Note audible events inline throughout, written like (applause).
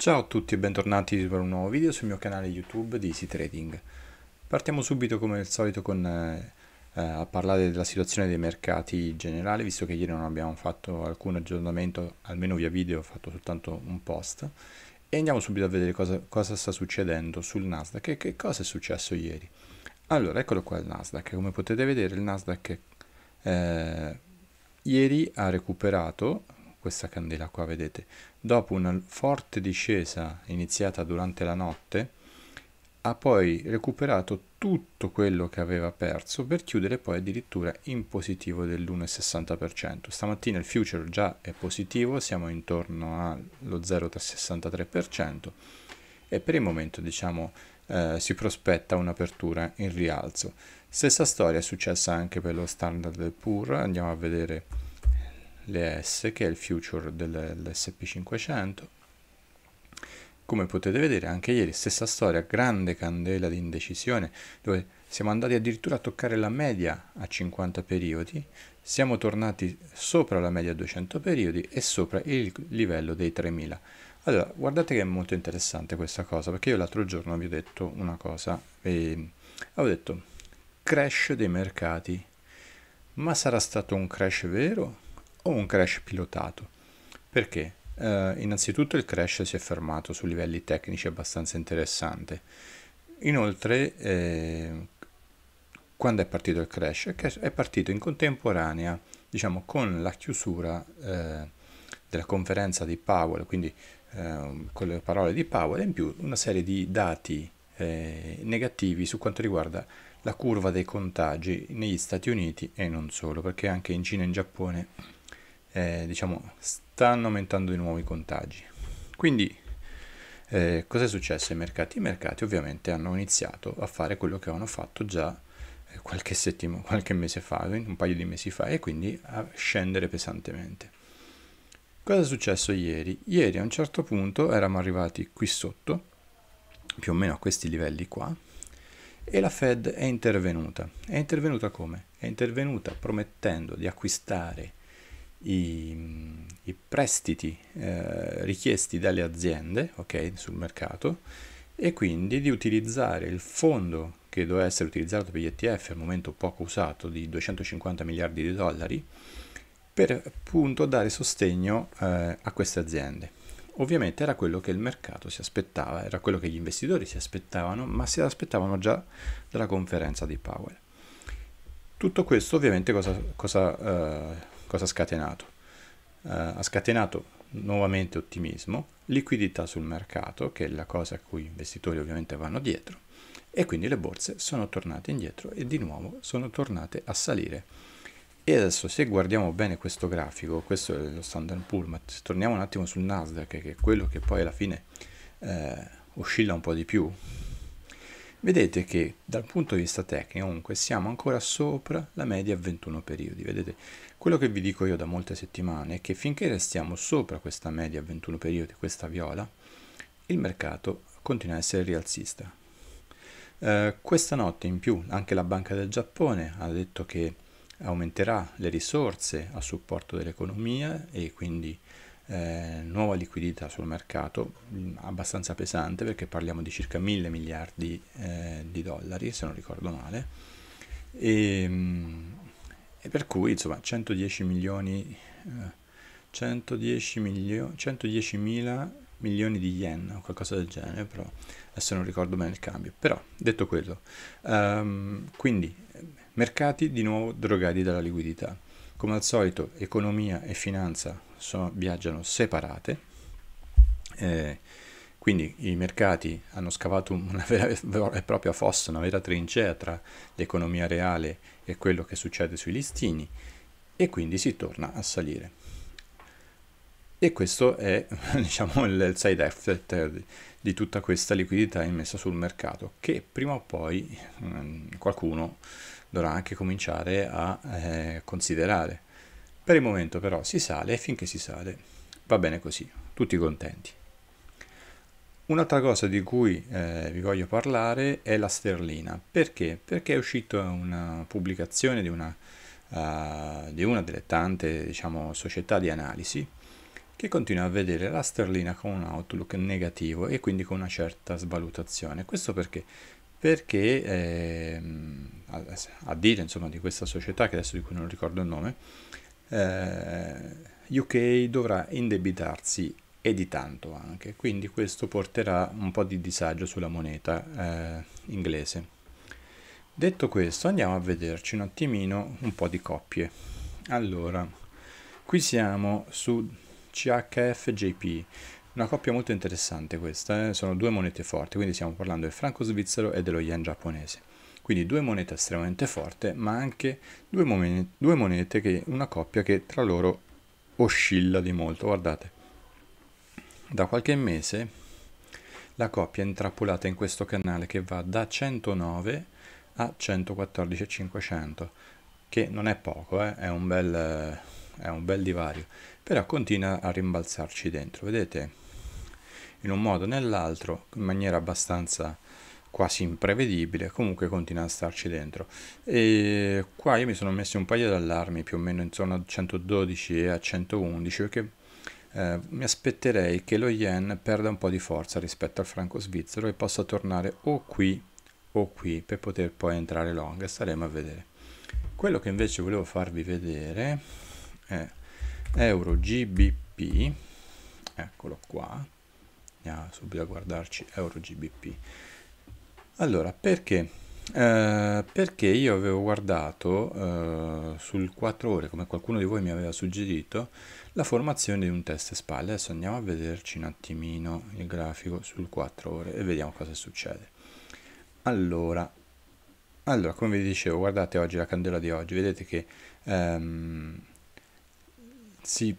Ciao a tutti e bentornati per un nuovo video sul mio canale YouTube di Easy Trading. Partiamo subito come al solito con, eh, eh, a parlare della situazione dei mercati generali, visto che ieri non abbiamo fatto alcun aggiornamento, almeno via video ho fatto soltanto un post. E andiamo subito a vedere cosa, cosa sta succedendo sul Nasdaq e che cosa è successo ieri. Allora, eccolo qua il Nasdaq. Come potete vedere il Nasdaq eh, ieri ha recuperato questa candela qua, vedete. Dopo una forte discesa iniziata durante la notte, ha poi recuperato tutto quello che aveva perso per chiudere poi addirittura in positivo dell'1,60%. Stamattina il future già è positivo, siamo intorno allo 0,63% e per il momento diciamo eh, si prospetta un'apertura in rialzo. Stessa storia è successa anche per lo standard del PUR, andiamo a vedere l'ES che è il future dell'SP500 come potete vedere anche ieri stessa storia grande candela di indecisione dove siamo andati addirittura a toccare la media a 50 periodi siamo tornati sopra la media a 200 periodi e sopra il livello dei 3000 allora guardate che è molto interessante questa cosa perché io l'altro giorno vi ho detto una cosa e avevo detto crash dei mercati ma sarà stato un crash vero o un crash pilotato. Perché? Eh, innanzitutto il crash si è fermato su livelli tecnici abbastanza interessanti. Inoltre, eh, quando è partito il crash? È partito in contemporanea, diciamo, con la chiusura eh, della conferenza di Powell, quindi eh, con le parole di Powell, in più una serie di dati eh, negativi su quanto riguarda la curva dei contagi negli Stati Uniti e non solo, perché anche in Cina e in Giappone eh, diciamo, stanno aumentando i nuovi contagi. Quindi eh, cosa è successo ai mercati? I mercati ovviamente hanno iniziato a fare quello che avevano fatto già eh, qualche settimana, qualche mese fa, un paio di mesi fa, e quindi a scendere pesantemente. Cosa è successo ieri? Ieri a un certo punto eravamo arrivati qui sotto, più o meno a questi livelli qua, e la Fed è intervenuta. È intervenuta come? È intervenuta promettendo di acquistare i, i prestiti eh, richiesti dalle aziende okay, sul mercato e quindi di utilizzare il fondo che doveva essere utilizzato per gli ETF al momento poco usato di 250 miliardi di dollari per appunto dare sostegno eh, a queste aziende. Ovviamente era quello che il mercato si aspettava, era quello che gli investitori si aspettavano, ma si aspettavano già dalla conferenza di Powell. Tutto questo ovviamente cosa, cosa eh, Cosa ha scatenato? Uh, ha scatenato nuovamente ottimismo, liquidità sul mercato, che è la cosa a cui gli investitori ovviamente vanno dietro, e quindi le borse sono tornate indietro e di nuovo sono tornate a salire. E adesso se guardiamo bene questo grafico, questo è lo Standard Pool, ma torniamo un attimo sul Nasdaq, che è quello che poi alla fine eh, oscilla un po' di più, vedete che dal punto di vista tecnico comunque siamo ancora sopra la media a 21 periodi. Vedete, quello che vi dico io da molte settimane è che finché restiamo sopra questa media a 21 periodi, questa viola, il mercato continua a essere rialzista. Eh, questa notte in più anche la Banca del Giappone ha detto che aumenterà le risorse a supporto dell'economia e quindi eh, nuova liquidità sul mercato, mm, abbastanza pesante perché parliamo di circa 1000 miliardi eh, di dollari, se non ricordo male, e, mm, e per cui insomma 110 milioni, eh, 110 milio, 110 mila milioni di yen o qualcosa del genere, però adesso non ricordo bene il cambio, però detto quello, um, quindi mercati di nuovo drogati dalla liquidità. Come al solito economia e finanza sono, viaggiano separate, eh, quindi i mercati hanno scavato una (laughs) vera e propria fossa, una vera trincea tra l'economia reale e quello che succede sui listini e quindi si torna a salire. E questo è (laughs) diciamo, il side effect di tutta questa liquidità immessa sul mercato che prima o poi mm, qualcuno dovrà anche cominciare a eh, considerare. Per il momento però si sale e finché si sale va bene così, tutti contenti. Un'altra cosa di cui eh, vi voglio parlare è la sterlina. Perché? Perché è uscita una pubblicazione di una, uh, di una delle tante diciamo, società di analisi che continua a vedere la sterlina con un outlook negativo e quindi con una certa svalutazione. Questo perché? perché eh, a, dire insomma, di questa società, che adesso di cui non ricordo il nome, eh, UK dovrà indebitarsi e di tanto anche, quindi questo porterà un po' di disagio sulla moneta eh, inglese. Detto questo, andiamo a vederci un attimino un po' di coppie. Allora, qui siamo su CHFJP, una coppia molto interessante questa, eh? sono due monete forti, quindi stiamo parlando del franco svizzero e dello yen giapponese. Quindi due monete estremamente forti, ma anche due, monete, due monete che, una coppia che tra loro oscilla di molto. Guardate, da qualche mese la coppia è intrappolata in questo canale che va da 109 a 114,500, che non è poco, eh? è, un bel, è un bel divario, però continua a rimbalzarci dentro, vedete? in un modo o nell'altro, in maniera abbastanza quasi imprevedibile, comunque continua a starci dentro. E qua io mi sono messo un paio di allarmi, più o meno intorno a 112 e a 111, perché eh, mi aspetterei che lo yen perda un po' di forza rispetto al franco svizzero e possa tornare o qui o qui per poter poi entrare long, staremo a vedere. Quello che invece volevo farvi vedere è euro GBP, eccolo qua, bisogna subito guardarci Euro GBP. Allora, perché? Eh, perché io avevo guardato eh, sul 4 ore, come qualcuno di voi mi aveva suggerito, la formazione di un test spalle. Adesso andiamo a vederci un attimino il grafico sul 4 ore e vediamo cosa succede. Allora, allora come vi dicevo, guardate oggi la candela di oggi, vedete che ehm, si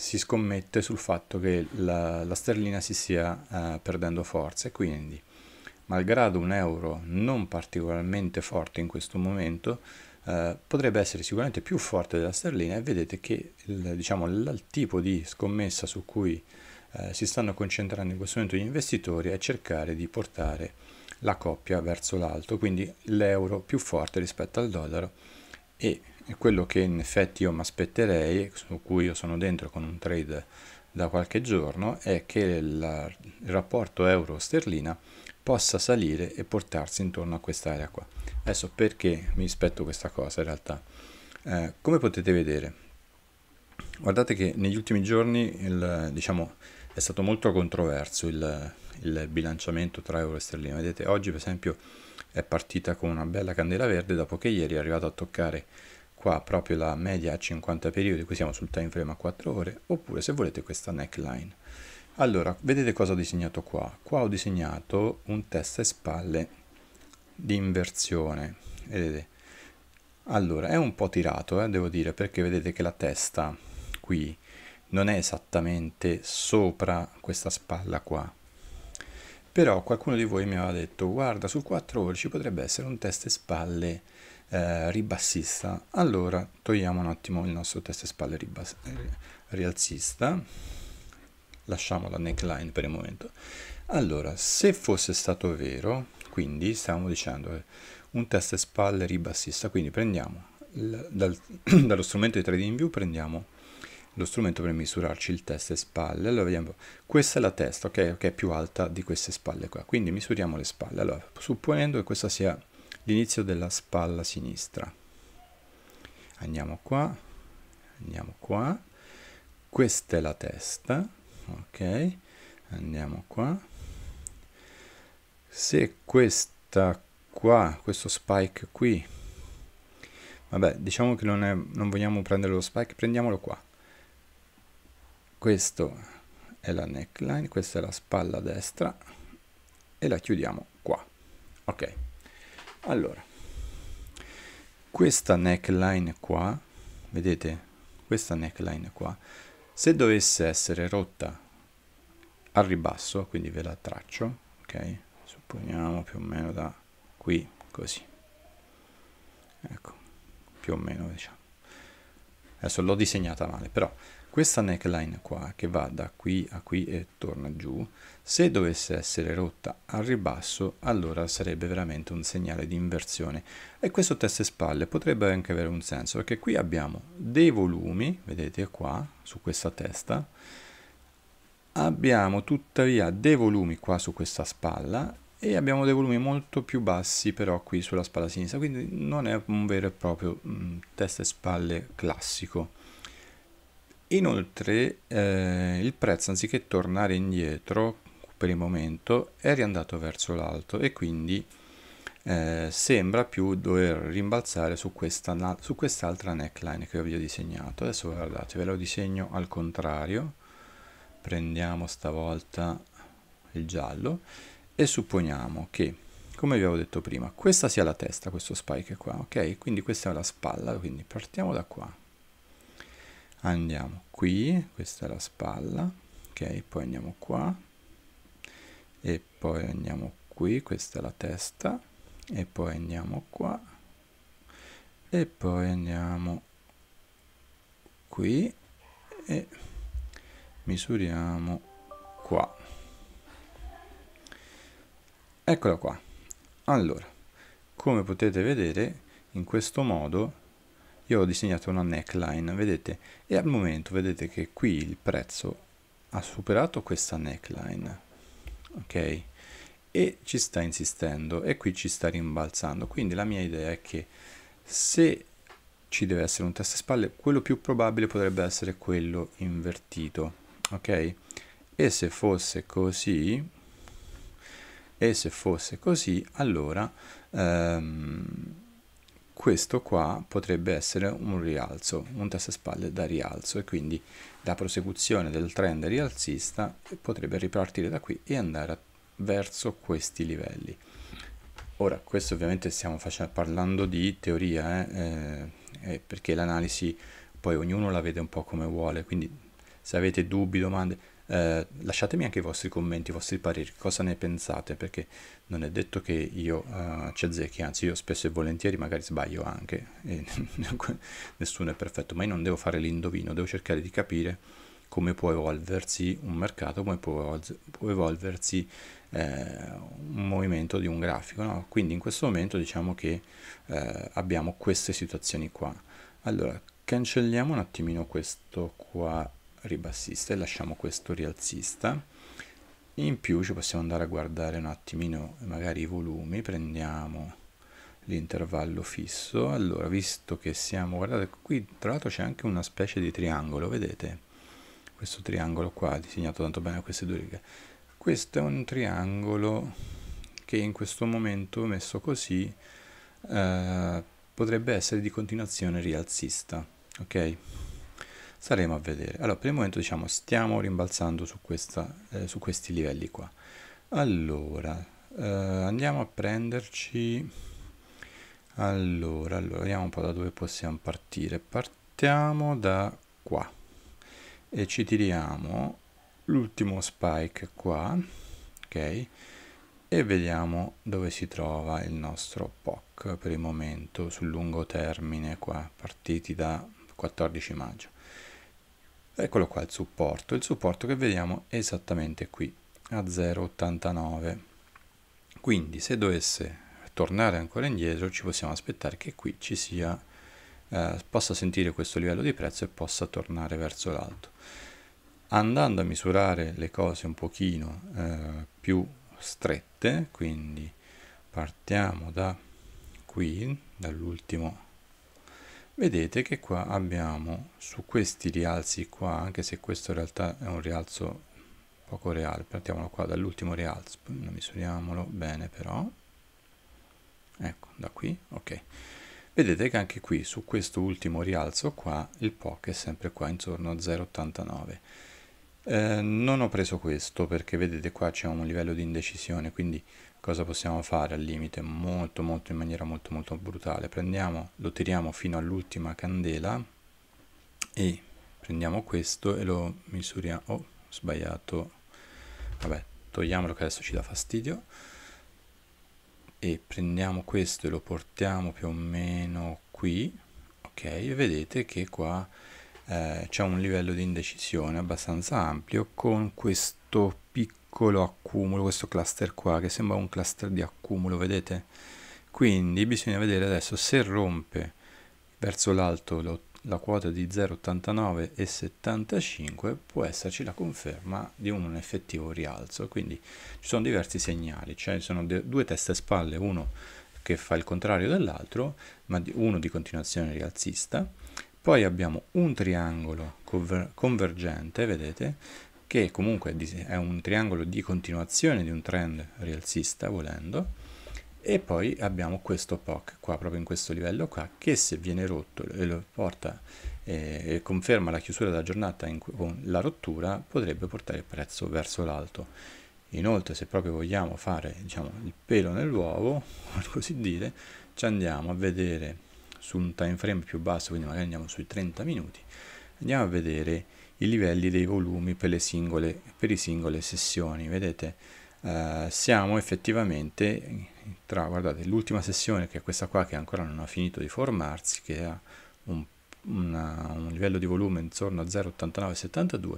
si scommette sul fatto che la, la sterlina si stia uh, perdendo forza e quindi, malgrado un euro non particolarmente forte in questo momento, uh, potrebbe essere sicuramente più forte della sterlina e vedete che il, diciamo, il tipo di scommessa su cui uh, si stanno concentrando in questo momento gli investitori è cercare di portare la coppia verso l'alto, quindi l'euro più forte rispetto al dollaro e quello che in effetti io mi aspetterei, su cui io sono dentro con un trade da qualche giorno, è che la, il rapporto euro-sterlina possa salire e portarsi intorno a quest'area qua. Adesso perché mi aspetto questa cosa in realtà? Eh, come potete vedere, guardate che negli ultimi giorni il, diciamo, è stato molto controverso il, il bilanciamento tra euro e sterlina. Vedete, oggi per esempio è partita con una bella candela verde dopo che ieri è arrivato a toccare qua proprio la media a 50 periodi, qui siamo sul time frame a 4 ore, oppure se volete questa neckline. Allora, vedete cosa ho disegnato qua? Qua ho disegnato un testa e spalle di inversione, vedete? Allora, è un po' tirato, eh, devo dire, perché vedete che la testa qui non è esattamente sopra questa spalla qua, però qualcuno di voi mi aveva detto guarda sul 4 ore ci potrebbe essere un test spalle eh, ribassista allora togliamo un attimo il nostro test spalle ribass- eh, rialzista lasciamo la neckline per il momento allora se fosse stato vero quindi stavamo dicendo eh, un test spalle ribassista quindi prendiamo l- dal, (clears throat) dallo strumento di trading view prendiamo lo strumento per misurarci il testa e spalle. Allora vediamo, questa è la testa, ok? Che è più alta di queste spalle qua. Quindi misuriamo le spalle. Allora, supponendo che questa sia l'inizio della spalla sinistra. Andiamo qua, andiamo qua. Questa è la testa, ok? Andiamo qua. Se questa qua, questo spike qui, vabbè, diciamo che non, è, non vogliamo prendere lo spike, prendiamolo qua questo è la neckline questa è la spalla destra e la chiudiamo qua ok allora questa neckline qua vedete questa neckline qua se dovesse essere rotta al ribasso quindi ve la traccio ok supponiamo più o meno da qui così ecco più o meno diciamo adesso l'ho disegnata male però questa neckline qua che va da qui a qui e torna giù se dovesse essere rotta al ribasso allora sarebbe veramente un segnale di inversione e questo testa e spalle potrebbe anche avere un senso perché qui abbiamo dei volumi vedete qua su questa testa abbiamo tuttavia dei volumi qua su questa spalla e abbiamo dei volumi molto più bassi però qui sulla spalla sinistra quindi non è un vero e proprio mh, mm, testa spalle classico Inoltre eh, il prezzo anziché tornare indietro per il momento è riandato verso l'alto e quindi eh, sembra più dover rimbalzare su, questa, su quest'altra neckline che vi ho disegnato. Adesso guardate, ve lo disegno al contrario, prendiamo stavolta il giallo e supponiamo che, come vi avevo detto prima, questa sia la testa, questo spike qua, ok? Quindi questa è la spalla, quindi partiamo da qua andiamo qui questa è la spalla ok poi andiamo qua e poi andiamo qui questa è la testa e poi andiamo qua e poi andiamo qui e misuriamo qua eccola qua allora come potete vedere in questo modo io ho disegnato una neckline, vedete? E al momento vedete che qui il prezzo ha superato questa neckline, ok? E ci sta insistendo e qui ci sta rimbalzando. Quindi la mia idea è che se ci deve essere un test a spalle, quello più probabile potrebbe essere quello invertito, ok? E se fosse così, e se fosse così, allora... Um, questo qua potrebbe essere un rialzo, un testa spalle da rialzo e quindi la prosecuzione del trend rialzista potrebbe ripartire da qui e andare verso questi livelli. Ora, questo ovviamente stiamo parlando di teoria, eh? Eh, perché l'analisi poi ognuno la vede un po' come vuole, quindi se avete dubbi, domande eh, lasciatemi anche i vostri commenti, i vostri pareri, cosa ne pensate, perché non è detto che io eh, ci azzecchi, anzi io spesso e volentieri magari sbaglio anche, (laughs) nessuno è perfetto, ma io non devo fare l'indovino, devo cercare di capire come può evolversi un mercato, come può, può evolversi eh, un movimento di un grafico. No? Quindi in questo momento diciamo che eh, abbiamo queste situazioni qua. Allora, cancelliamo un attimino questo qua ribassista e lasciamo questo rialzista in più ci possiamo andare a guardare un attimino magari i volumi prendiamo l'intervallo fisso allora visto che siamo guardate qui tra l'altro c'è anche una specie di triangolo vedete questo triangolo qua disegnato tanto bene a queste due righe questo è un triangolo che in questo momento messo così eh, potrebbe essere di continuazione rialzista ok saremo a vedere. Allora, per il momento diciamo stiamo rimbalzando su, questa, eh, su questi livelli qua. Allora, eh, andiamo a prenderci... Allora, allora, vediamo un po' da dove possiamo partire. Partiamo da qua e ci tiriamo l'ultimo spike qua, ok? E vediamo dove si trova il nostro POC per il momento sul lungo termine qua, partiti da 14 maggio. Eccolo qua il supporto, il supporto che vediamo è esattamente qui, a 0,89. Quindi se dovesse tornare ancora indietro ci possiamo aspettare che qui ci sia, eh, possa sentire questo livello di prezzo e possa tornare verso l'alto. Andando a misurare le cose un pochino eh, più strette, quindi partiamo da qui, dall'ultimo vedete che qua abbiamo su questi rialzi qua anche se questo in realtà è un rialzo poco reale partiamolo qua dall'ultimo rialzo misuriamolo bene però ecco da qui ok vedete che anche qui su questo ultimo rialzo qua il POC è sempre qua intorno a 0,89 eh, non ho preso questo perché vedete qua c'è un livello di indecisione quindi cosa possiamo fare al limite molto molto in maniera molto molto brutale prendiamo lo tiriamo fino all'ultima candela e prendiamo questo e lo misuriamo oh sbagliato vabbè togliamolo che adesso ci dà fastidio e prendiamo questo e lo portiamo più o meno qui ok e vedete che qua eh, c'è un livello di indecisione abbastanza ampio con questo piccolo accumulo, questo cluster qua, che sembra un cluster di accumulo, vedete? Quindi bisogna vedere adesso se rompe verso l'alto la quota di 0,89 e 75 può esserci la conferma di un effettivo rialzo. Quindi ci sono diversi segnali, cioè ci sono due teste spalle, uno che fa il contrario dell'altro, ma uno di continuazione rialzista. Poi abbiamo un triangolo convergente, vedete, che comunque è un triangolo di continuazione di un trend rialzista volendo, e poi abbiamo questo POC qua, proprio in questo livello qua, che se viene rotto e lo porta eh, e conferma la chiusura della giornata con la rottura, potrebbe portare il prezzo verso l'alto. Inoltre, se proprio vogliamo fare diciamo, il pelo nell'uovo, per (laughs) così dire, ci andiamo a vedere su un time frame più basso, quindi magari andiamo sui 30 minuti, andiamo a vedere i livelli dei volumi per, singole, per le singole sessioni. Vedete, eh, siamo effettivamente tra, guardate, l'ultima sessione che è questa qua che ancora non ha finito di formarsi, che ha un, una, un livello di volume intorno a 0,8972,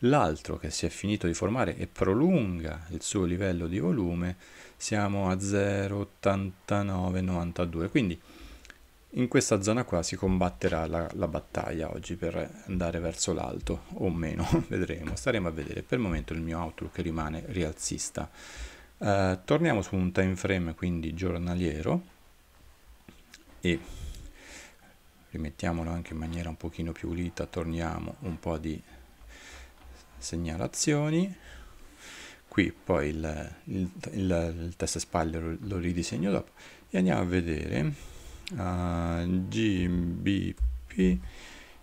l'altro che si è finito di formare e prolunga il suo livello di volume, siamo a 0,8992. Quindi in questa zona qua si combatterà la, la battaglia oggi per andare verso l'alto, o meno, (laughs) vedremo, staremo a vedere. Per il momento il mio outlook rimane rialzista. Uh, torniamo su un time frame quindi giornaliero e rimettiamolo anche in maniera un pochino più pulita, torniamo un po' di segnalazioni. Qui poi il, il, il, il test spalle lo, lo ridisegno dopo e andiamo a vedere a GBP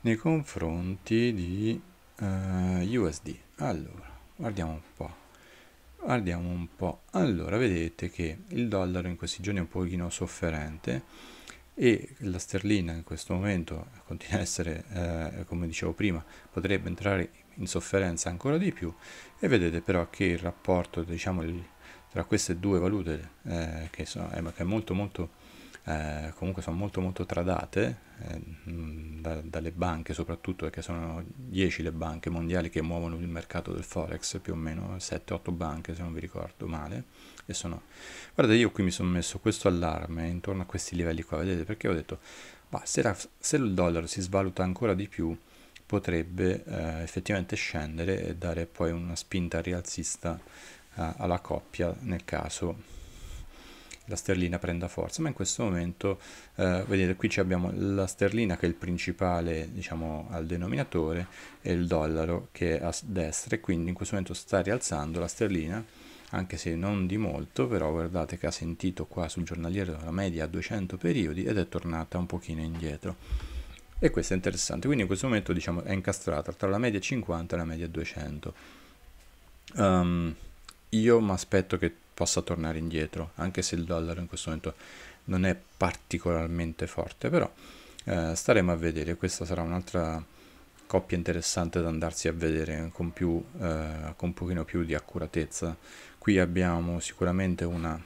nei confronti di uh, eh, USD. Allora, guardiamo un po'. Guardiamo un po'. Allora, vedete che il dollaro in questi giorni è un pochino sofferente e la sterlina in questo momento continua a essere, eh, come dicevo prima, potrebbe entrare in sofferenza ancora di più e vedete però che il rapporto diciamo, il, tra queste due valute eh, che, so, è, che, è, molto molto eh, comunque sono molto molto tradate eh, da, dalle banche soprattutto perché sono 10 le banche mondiali che muovono il mercato del forex più o meno 7-8 banche se non vi ricordo male e sono guarda io qui mi sono messo questo allarme intorno a questi livelli qua vedete perché ho detto bah, se, la, se il dollaro si svaluta ancora di più potrebbe eh, effettivamente scendere e dare poi una spinta rialzista eh, alla coppia nel caso la sterlina prenda forza, ma in questo momento eh, vedete qui abbiamo la sterlina che è il principale diciamo al denominatore e il dollaro che è a destra e quindi in questo momento sta rialzando la sterlina anche se non di molto, però guardate che ha sentito qua sul giornaliero la media a 200 periodi ed è tornata un pochino indietro. E questo è interessante, quindi in questo momento diciamo, è incastrata tra la media 50 e la media 200. Um, ehm, io mi aspetto che possa tornare indietro, anche se il dollaro in questo momento non è particolarmente forte, però eh, staremo a vedere, questa sarà un'altra coppia interessante da andarsi a vedere con, più, eh, con un pochino più di accuratezza. Qui abbiamo sicuramente una,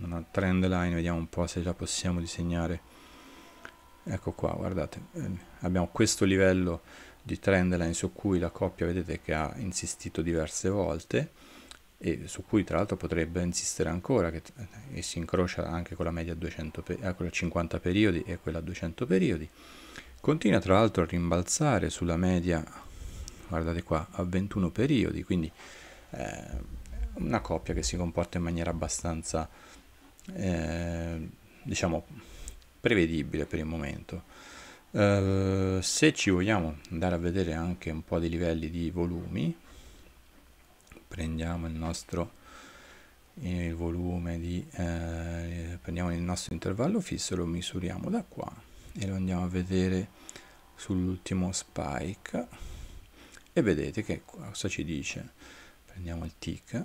una trend line, vediamo un po' se la possiamo disegnare. Ecco qua, guardate, eh, abbiamo questo livello di trend line su cui la coppia vedete che ha insistito diverse volte e su cui tra l'altro potrebbe insistere ancora che, eh, e si incrocia anche con la media 200 eh, con 50 periodi e quella a 200 periodi continua tra l'altro a rimbalzare sulla media guardate qua a 21 periodi quindi eh, una coppia che si comporta in maniera abbastanza eh, diciamo prevedibile per il momento eh, se ci vogliamo andare a vedere anche un po' dei livelli di volumi prendiamo il nostro il volume di eh, prendiamo il nostro intervallo fisso lo misuriamo da qua e lo andiamo a vedere sull'ultimo spike e vedete che cosa ci dice prendiamo il tick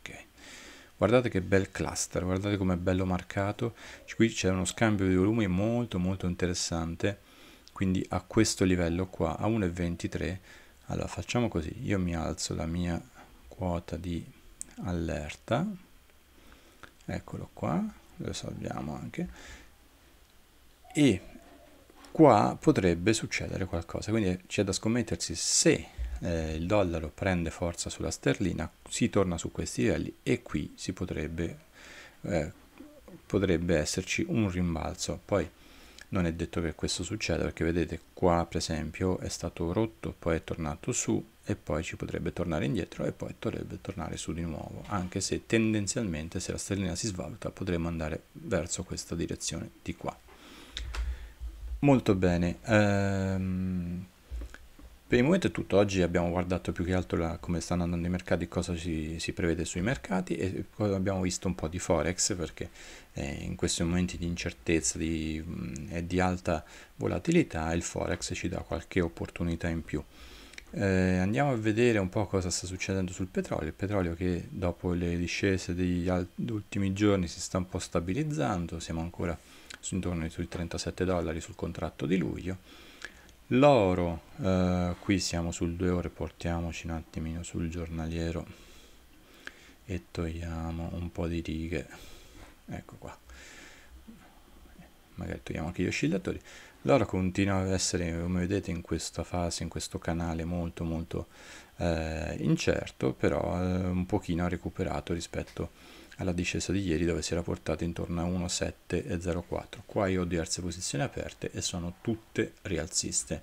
ok guardate che bel cluster guardate come è bello marcato qui c'è uno scambio di volumi molto molto interessante quindi a questo livello qua a 1,23 allora facciamo così io mi alzo la mia quota di allerta eccolo qua lo salviamo anche e qua potrebbe succedere qualcosa quindi c'è da scommettersi se eh, il dollaro prende forza sulla sterlina si torna su questi livelli e qui si potrebbe eh, potrebbe esserci un rimbalzo poi non è detto che questo succeda perché vedete qua per esempio è stato rotto poi è tornato su e poi ci potrebbe tornare indietro e poi potrebbe tornare su di nuovo anche se tendenzialmente se la stellina si svaluta potremmo andare verso questa direzione di qua molto bene ehm, per il momento è tutto, oggi abbiamo guardato più che altro la, come stanno andando i mercati, cosa si, si, prevede sui mercati e abbiamo visto un po' di forex perché eh, in questi momenti di incertezza mm, e di alta volatilità il forex ci dà qualche opportunità in più. Eh, andiamo a vedere un po' cosa sta succedendo sul petrolio, il petrolio che dopo le discese degli ultimi giorni si sta un po' stabilizzando, siamo ancora su intorno ai 37 dollari sul contratto di luglio L'oro, eh, qui siamo sul 2 ore, portiamoci un attimino sul giornaliero e togliamo un po' di righe, ecco qua, magari togliamo anche gli oscillatori. L'oro continua ad essere, come vedete, in questa fase, in questo canale molto molto eh, incerto, però eh, un pochino recuperato rispetto a alla discesa di ieri dove si era portata intorno a 1,704. Qua io ho diverse posizioni aperte e sono tutte rialziste.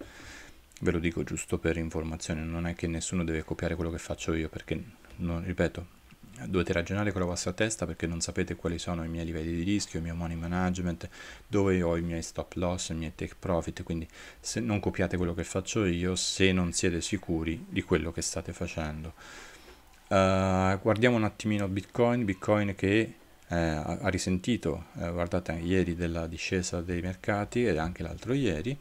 Ve lo dico giusto per informazione, non è che nessuno deve copiare quello che faccio io perché, non, ripeto, dovete ragionare con la vostra testa perché non sapete quali sono i miei livelli di rischio, il mio money management, dove ho i miei stop loss, i miei take profit, quindi se non copiate quello che faccio io, se non siete sicuri di quello che state facendo. Uh, guardiamo un attimino Bitcoin, Bitcoin che eh, ha risentito, eh, guardate ieri, della discesa dei mercati ed anche l'altro ieri,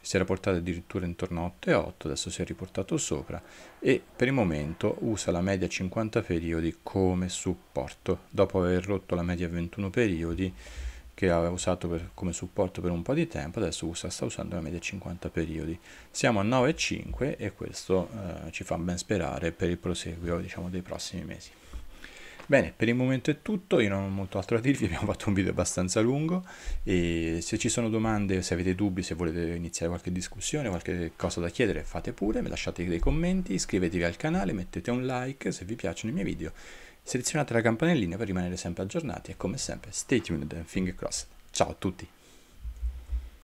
si era portato addirittura intorno a 8,8, adesso si è riportato sopra e per il momento usa la media 50 periodi come supporto, dopo aver rotto la media 21 periodi che aveva usato per, come supporto per un po' di tempo, adesso usa, sta usando una media 50 periodi. Siamo a 9,5 e questo eh, ci fa ben sperare per il proseguio diciamo, dei prossimi mesi. Bene, per il momento è tutto, io non ho molto altro da dirvi, abbiamo fatto un video abbastanza lungo e se ci sono domande, se avete dubbi, se volete iniziare qualche discussione, qualche cosa da chiedere, fate pure, lasciate dei commenti, iscrivetevi al canale, mettete un like se vi piacciono i miei video Selezionate la campanellina per rimanere sempre aggiornati e come sempre stay tuned and finger crossed. Ciao a tutti!